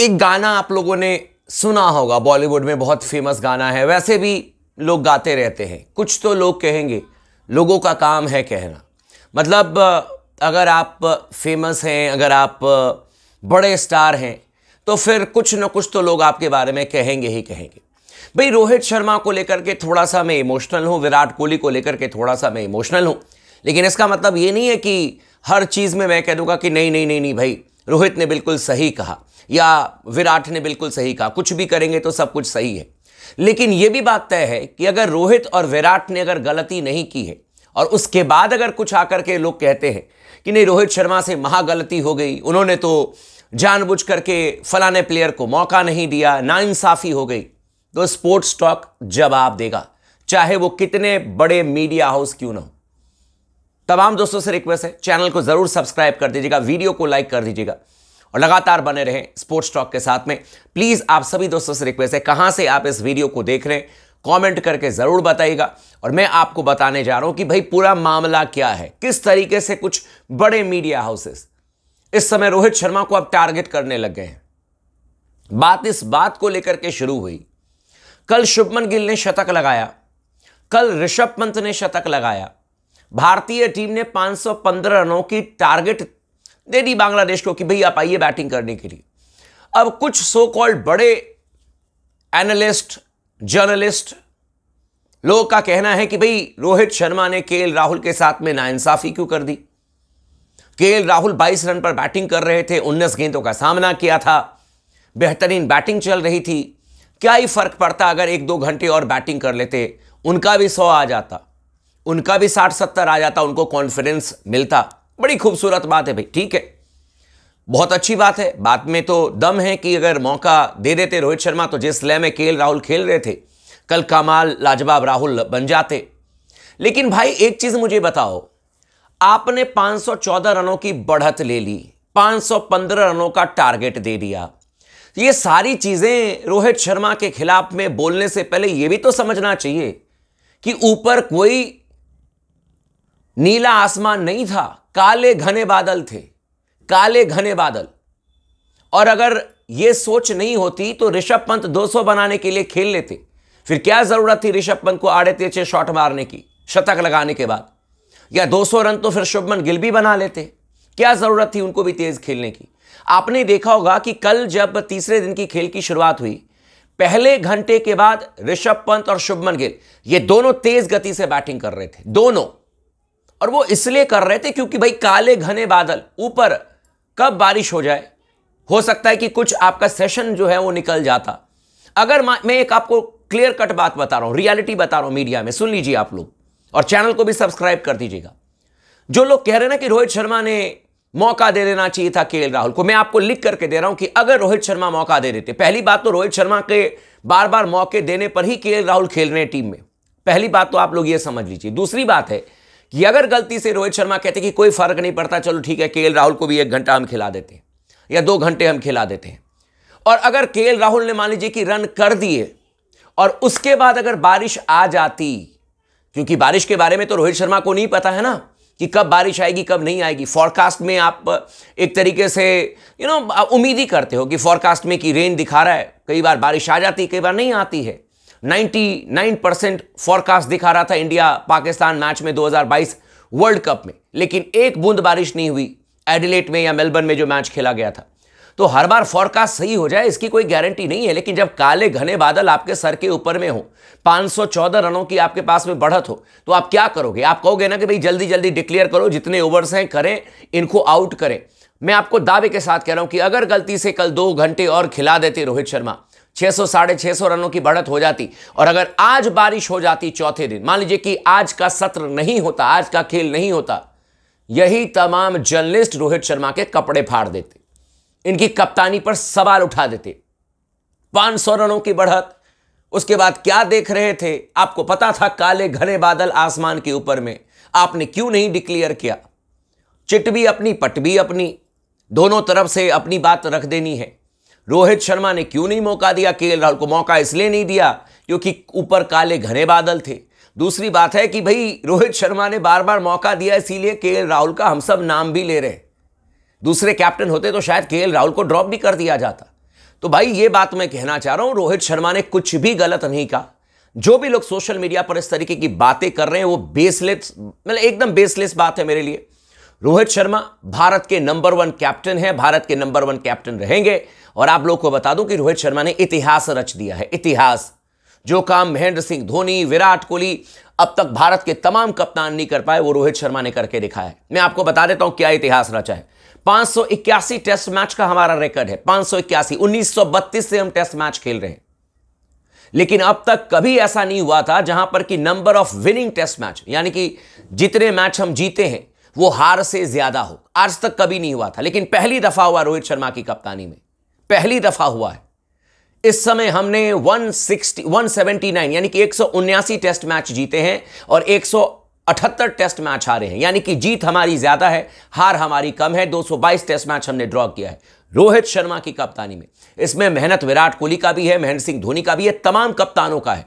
एक गाना आप लोगों ने सुना होगा बॉलीवुड में बहुत फेमस गाना है वैसे भी लोग गाते रहते हैं कुछ तो लोग कहेंगे लोगों का काम है कहना मतलब अगर आप फेमस हैं अगर आप बड़े स्टार हैं तो फिर कुछ ना कुछ तो लोग आपके बारे में कहेंगे ही कहेंगे भाई रोहित शर्मा को लेकर के थोड़ा सा मैं इमोशनल हूँ विराट कोहली को लेकर के थोड़ा सा मैं इमोशनल हूँ लेकिन इसका मतलब ये नहीं है कि हर चीज़ में मैं कह दूंगा कि नहीं नहीं नहीं नहीं भाई रोहित ने बिल्कुल सही कहा या विराट ने बिल्कुल सही कहा कुछ भी करेंगे तो सब कुछ सही है लेकिन यह भी बात तय है कि अगर रोहित और विराट ने अगर गलती नहीं की है और उसके बाद अगर कुछ आकर के लोग कहते हैं कि नहीं रोहित शर्मा से महागलती हो गई उन्होंने तो जानबूझ करके फलाने प्लेयर को मौका नहीं दिया नाइंसाफ़ी हो गई तो स्पोर्ट्स टॉक जवाब देगा चाहे वो कितने बड़े मीडिया हाउस क्यों ना हो तमाम दोस्तों से रिक्वेस्ट है चैनल को ज़रूर सब्सक्राइब कर दीजिएगा वीडियो को लाइक कर दीजिएगा और लगातार बने रहें स्पोर्ट्स टॉक के साथ में प्लीज़ आप सभी दोस्तों से रिक्वेस्ट है कहाँ से आप इस वीडियो को देख रहे हैं कमेंट करके ज़रूर बताइएगा और मैं आपको बताने जा रहा हूं कि भाई पूरा मामला क्या है किस तरीके से कुछ बड़े मीडिया हाउसेस इस समय रोहित शर्मा को अब टारगेट करने लग गए हैं बात इस बात को लेकर के शुरू हुई कल शुभमन गिल ने शतक लगाया कल ऋषभ पंत ने शतक लगाया भारतीय टीम ने 515 रनों की टारगेट दे दी बांग्लादेश को कि भाई आप आइए बैटिंग करने के लिए अब कुछ सो कॉल्ड बड़े एनालिस्ट जर्नलिस्ट लोगों का कहना है कि भाई रोहित शर्मा ने के राहुल के साथ में नाइंसाफी क्यों कर दी के राहुल 22 रन पर बैटिंग कर रहे थे उन्नीस गेंदों का सामना किया था बेहतरीन बैटिंग चल रही थी क्या ही फर्क पड़ता अगर एक दो घंटे और बैटिंग कर लेते उनका भी सौ आ जाता उनका भी साठ सत्तर आ जाता उनको कॉन्फिडेंस मिलता बड़ी खूबसूरत बात है भाई ठीक है बहुत अच्छी बात है बात में तो दम है कि अगर मौका दे देते रोहित शर्मा तो जिस लय में के राहुल खेल रहे थे कल कमाल लाजवाब राहुल बन जाते लेकिन भाई एक चीज़ मुझे बताओ आपने 514 रनों की बढ़त ले ली 515 रनों का टारगेट दे दिया ये सारी चीज़ें रोहित शर्मा के खिलाफ में बोलने से पहले यह भी तो समझना चाहिए कि ऊपर कोई नीला आसमान नहीं था काले घने बादल थे काले घने बादल और अगर यह सोच नहीं होती तो ऋषभ पंत 200 बनाने के लिए खेल लेते फिर क्या जरूरत थी ऋषभ पंत को आड़े तेचे शॉट मारने की शतक लगाने के बाद या 200 रन तो फिर शुभमन गिल भी बना लेते क्या जरूरत थी उनको भी तेज खेलने की आपने देखा होगा कि कल जब तीसरे दिन की खेल की शुरुआत हुई पहले घंटे के बाद ऋषभ पंत और शुभमन गिल ये दोनों तेज गति से बैटिंग कर रहे थे दोनों और वो इसलिए कर रहे थे क्योंकि भाई काले घने बादल ऊपर कब बारिश हो जाए हो सकता है कि कुछ आपका सेशन जो है वो निकल जाता अगर मैं एक आपको क्लियर कट बात बता रहा हूं रियलिटी बता रहा हूं मीडिया में सुन लीजिए आप लोग और चैनल को भी सब्सक्राइब कर दीजिएगा जो लोग कह रहे ना कि रोहित शर्मा ने मौका दे देना चाहिए था के राहुल को मैं आपको लिख करके दे रहा हूं कि अगर रोहित शर्मा मौका दे देते पहली बात तो रोहित शर्मा के बार बार मौके देने पर ही के राहुल खेल रहे हैं टीम में पहली बात तो आप लोग ये समझ लीजिए दूसरी बात है कि अगर गलती से रोहित शर्मा कहते कि कोई फर्क नहीं पड़ता चलो ठीक है के राहुल को भी एक घंटा हम खिला देते हैं या दो घंटे हम खिला देते हैं और अगर के राहुल ने मान लीजिए कि रन कर दिए और उसके बाद अगर बारिश आ जाती क्योंकि बारिश के बारे में तो रोहित शर्मा को नहीं पता है ना कि कब बारिश आएगी कब नहीं आएगी फॉरकास्ट में आप एक तरीके से यू नो उम्मीद ही करते हो कि फॉरकास्ट में कि रेन दिखा रहा है कई बार बारिश आ जाती है कई बार नहीं आती है 99 परसेंट फॉरकास्ट दिखा रहा था इंडिया पाकिस्तान मैच में 2022 वर्ल्ड कप में लेकिन एक बूंद बारिश नहीं हुई एडिलेट में या मेलबर्न में जो मैच खेला गया था तो हर बार फॉरकास्ट सही हो जाए इसकी कोई गारंटी नहीं है लेकिन जब काले घने बादल आपके सर के ऊपर में हो 514 रनों की आपके पास में बढ़त हो तो आप क्या करोगे आप कहोगे ना कि भाई जल्दी जल्दी डिक्लेयर करो जितने ओवर्स हैं करें इनको आउट करें मैं आपको दावे के साथ कह रहा हूं कि अगर गलती से कल दो घंटे और खिला देते रोहित शर्मा छः सौ साढ़े छः सौ रनों की बढ़त हो जाती और अगर आज बारिश हो जाती चौथे दिन मान लीजिए कि आज का सत्र नहीं होता आज का खेल नहीं होता यही तमाम जर्नलिस्ट रोहित शर्मा के कपड़े फाड़ देते इनकी कप्तानी पर सवाल उठा देते 500 रनों की बढ़त उसके बाद क्या देख रहे थे आपको पता था काले घने बादल आसमान के ऊपर में आपने क्यों नहीं डिक्लेयर किया चिट भी अपनी पट भी अपनी दोनों तरफ से अपनी बात रख देनी है रोहित शर्मा ने क्यों नहीं मौका दिया के राहुल को मौका इसलिए नहीं दिया क्योंकि ऊपर काले घने बादल थे दूसरी बात है कि भाई रोहित शर्मा ने बार बार मौका दिया इसीलिए के राहुल का हम सब नाम भी ले रहे दूसरे कैप्टन होते तो शायद के राहुल को ड्रॉप भी कर दिया जाता तो भाई ये बात मैं कहना चाह रहा हूँ रोहित शर्मा ने कुछ भी गलत नहीं कहा जो भी लोग सोशल मीडिया पर इस तरीके की बातें कर रहे हैं वो बेसलेस मतलब एकदम बेसलेस बात है मेरे लिए रोहित शर्मा भारत के नंबर वन कैप्टन हैं भारत के नंबर वन कैप्टन रहेंगे और आप लोग को बता दूं कि रोहित शर्मा ने इतिहास रच दिया है इतिहास जो काम महेंद्र सिंह धोनी विराट कोहली अब तक भारत के तमाम कप्तान नहीं कर पाए वो रोहित शर्मा ने करके दिखा है मैं आपको बता देता हूं क्या इतिहास रचा है पांच टेस्ट मैच का हमारा रिकॉर्ड है सौ 1932 से हम टेस्ट मैच खेल रहे हैं लेकिन अब तक कभी ऐसा नहीं हुआ था जहां पर कि number of winning test match यानी कि जितने मैच हम जीते हैं वो हार से ज्यादा हो आज तक कभी नहीं हुआ था लेकिन पहली दफा हुआ रोहित शर्मा की कप्तानी में पहली दफा हुआ है इस समय हमने 160 179 यानी कि एक टेस्ट मैच जीते हैं और एक टेस्ट मैच हारे हैं यानी कि जीत हमारी ज्यादा है हार हमारी कम है 222 टेस्ट मैच हमने ड्रॉ किया है रोहित शर्मा की कप्तानी में इसमें मेहनत विराट कोहली का भी है महेंद्र सिंह धोनी का भी है तमाम कप्तानों का है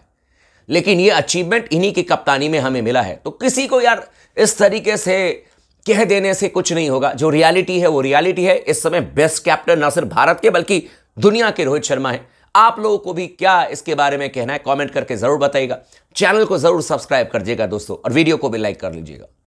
लेकिन ये अचीवमेंट इन्हीं की कप्तानी में हमें मिला है तो किसी को यार इस तरीके से कह देने से कुछ नहीं होगा जो रियलिटी है वो रियलिटी है इस समय बेस्ट कैप्टन ना सिर्फ भारत के बल्कि दुनिया के रोहित शर्मा है आप लोगों को भी क्या इसके बारे में कहना है कमेंट करके जरूर बताइएगा चैनल को जरूर सब्सक्राइब कर दीजिएगा दोस्तों और वीडियो को भी लाइक कर लीजिएगा